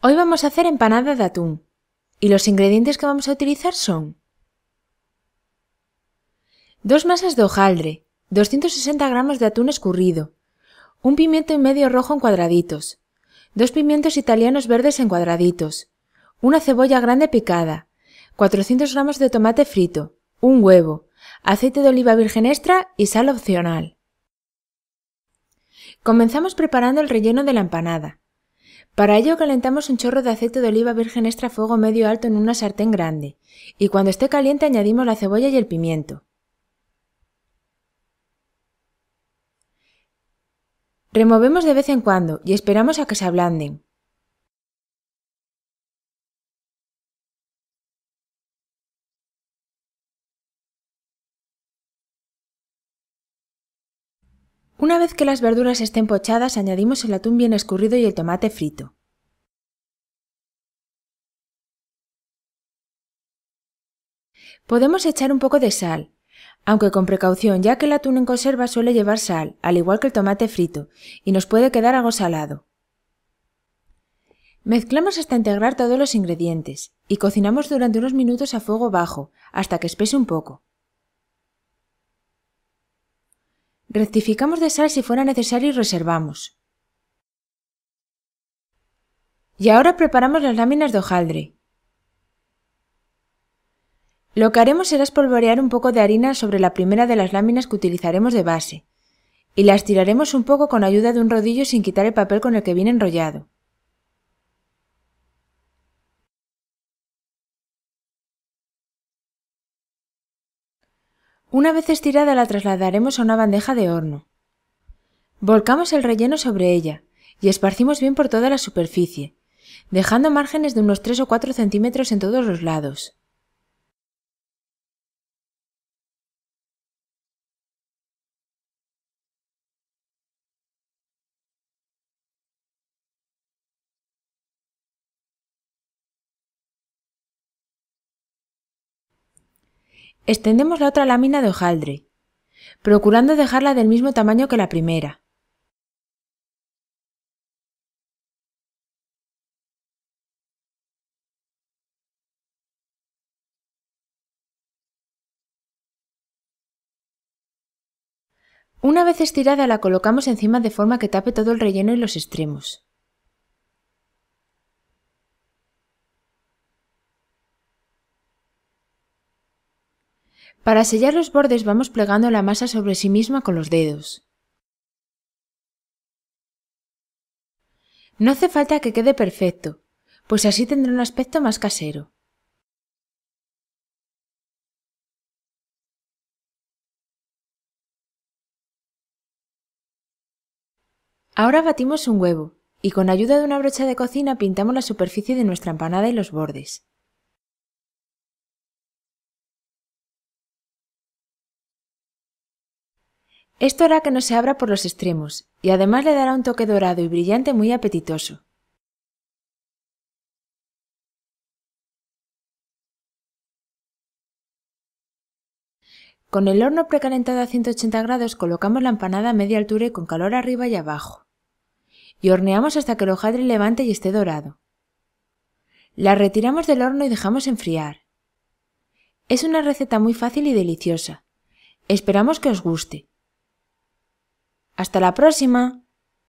Hoy vamos a hacer empanada de atún y los ingredientes que vamos a utilizar son dos masas de hojaldre, 260 gramos de atún escurrido, un pimiento y medio rojo en cuadraditos, dos pimientos italianos verdes en cuadraditos, una cebolla grande picada, 400 gramos de tomate frito, un huevo, aceite de oliva virgen extra y sal opcional. Comenzamos preparando el relleno de la empanada. Para ello calentamos un chorro de aceite de oliva virgen extra a fuego medio alto en una sartén grande y cuando esté caliente añadimos la cebolla y el pimiento. Removemos de vez en cuando y esperamos a que se ablanden. Una vez que las verduras estén pochadas, añadimos el atún bien escurrido y el tomate frito. Podemos echar un poco de sal, aunque con precaución, ya que el atún en conserva suele llevar sal, al igual que el tomate frito, y nos puede quedar algo salado. Mezclamos hasta integrar todos los ingredientes y cocinamos durante unos minutos a fuego bajo, hasta que espese un poco. Rectificamos de sal si fuera necesario y reservamos. Y ahora preparamos las láminas de hojaldre. Lo que haremos será espolvorear un poco de harina sobre la primera de las láminas que utilizaremos de base, y las tiraremos un poco con ayuda de un rodillo sin quitar el papel con el que viene enrollado. Una vez estirada la trasladaremos a una bandeja de horno. Volcamos el relleno sobre ella y esparcimos bien por toda la superficie, dejando márgenes de unos 3 o 4 centímetros en todos los lados. Extendemos la otra lámina de hojaldre, procurando dejarla del mismo tamaño que la primera. Una vez estirada la colocamos encima de forma que tape todo el relleno y los extremos. Para sellar los bordes vamos plegando la masa sobre sí misma con los dedos. No hace falta que quede perfecto, pues así tendrá un aspecto más casero. Ahora batimos un huevo y con ayuda de una brocha de cocina pintamos la superficie de nuestra empanada y los bordes. Esto hará que no se abra por los extremos y además le dará un toque dorado y brillante muy apetitoso. Con el horno precalentado a 180 grados colocamos la empanada a media altura y con calor arriba y abajo. Y horneamos hasta que el hojaldre levante y esté dorado. La retiramos del horno y dejamos enfriar. Es una receta muy fácil y deliciosa. Esperamos que os guste. Hasta la próxima.